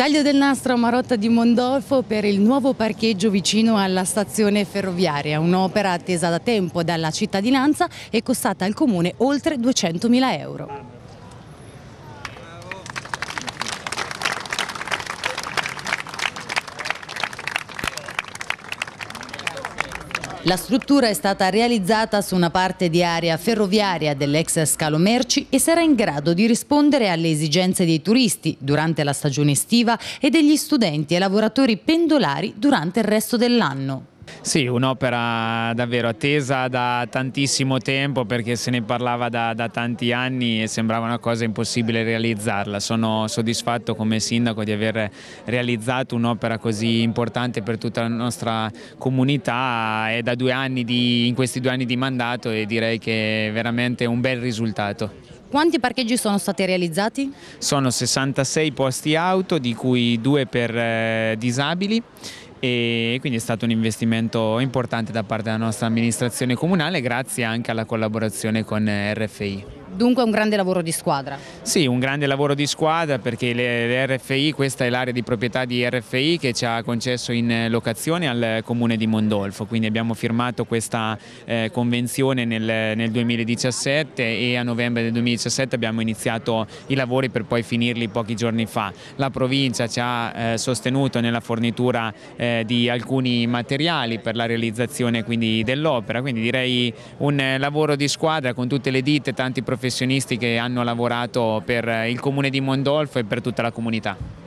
Taglio del nastro a Marotta di Mondolfo per il nuovo parcheggio vicino alla stazione ferroviaria, un'opera attesa da tempo dalla cittadinanza e costata al comune oltre 200.000 euro. La struttura è stata realizzata su una parte di area ferroviaria dell'ex scalo merci e sarà in grado di rispondere alle esigenze dei turisti durante la stagione estiva e degli studenti e lavoratori pendolari durante il resto dell'anno. Sì, un'opera davvero attesa da tantissimo tempo perché se ne parlava da, da, tanti anni e sembrava una cosa impossibile realizzarla. Sono soddisfatto come sindaco di aver realizzato un'opera così importante per tutta la nostra comunità È da due anni di, in questi due anni di mandato e direi che è veramente un bel risultato. Quanti parcheggi sono stati realizzati? Sono 66 posti auto, di cui due per eh, disabili e quindi è stato un investimento importante da parte della nostra amministrazione comunale grazie anche alla collaborazione con RFI. Dunque un grande lavoro di squadra. Sì, un grande lavoro di squadra perché le, le RFI, questa è l'area di proprietà di RFI che ci ha concesso in locazione al comune di Mondolfo, quindi abbiamo firmato questa eh, convenzione nel, nel, 2017 e a novembre del 2017 abbiamo iniziato i lavori per poi finirli pochi giorni fa. La provincia ci ha eh, sostenuto nella fornitura eh, di alcuni materiali per la realizzazione dell'opera, quindi direi un lavoro di squadra con tutte le ditte, tanti professionisti professionisti che hanno lavorato per il comune di Mondolfo e per tutta la comunità.